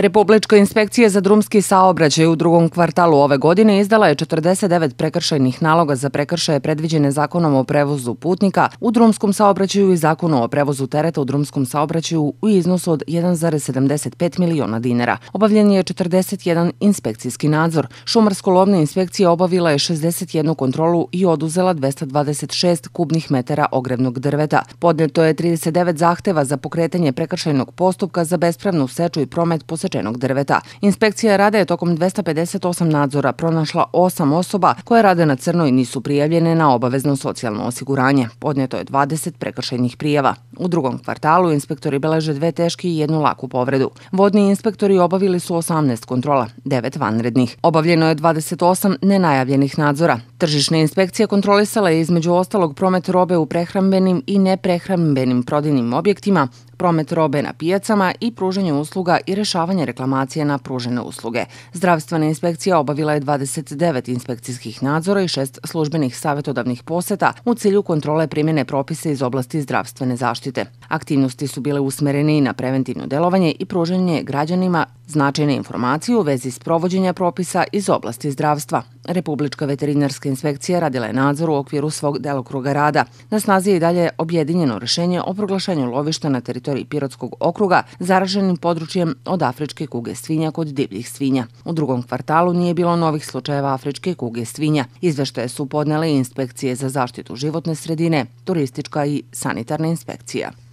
Republička inspekcija za drumski saobraćaj u drugom kvartalu ove godine izdala je 49 prekršajnih naloga za prekršaje predviđene zakonom o prevozu putnika u drumskom saobraćaju i zakonu o prevozu tereta u drumskom saobraćaju u iznosu od 1,75 miliona dinara. Obavljen je 41 inspekcijski nadzor. Šumarsko-lovna inspekcija obavila je 61 kontrolu i oduzela 226 kubnih metara ogrebnog drveta. Podneto je 39 zahteva za pokretanje prekršajnog postupka za bespravnu seču i promet posebno posečenog drveta. Inspekcija rada je tokom 258 nadzora pronašla 8 osoba koje rade na crno i nisu prijavljene na obavezno socijalno osiguranje. Podnijeto je 20 prekršajnih prijava. U drugom kvartalu inspektori beleže dve teške i jednu laku povredu. Vodni inspektori obavili su 18 kontrola, 9 vanrednih. Obavljeno je 28 nenajavljenih nadzora. Tržišna inspekcija kontrolisala je između ostalog promet robe u prehrambenim i neprehrambenim prodinim objektima, promet robe na pijacama i pruženje usluga i rešavanje reklamacije na pružene usluge. Zdravstvena inspekcija obavila je 29 inspekcijskih nadzora i šest službenih savjetodavnih poseta u cilju kontrole primjene propise iz oblasti zdravstvene zaštite. Aktivnosti su bile usmerene i na preventivno delovanje i pruženje građanima značajne informacije u vezi s provođenja propisa iz oblasti zdravstva. Republička veterinarska inspekcija radila je nadzor u okviru svog delokruga rada. Na snazi je i dalje objedinjeno rješenje o proglašanju lovišta na teritoriji Pirotskog okruga zaraženim područjem od Afričke kuge svinja kod divljih svinja. U drugom kvartalu nije bilo novih slučajeva Afričke kuge svinja. Izveštaje su podnele inspekcije za zaštitu životne sredine, turistička i sanitarna inspekcija.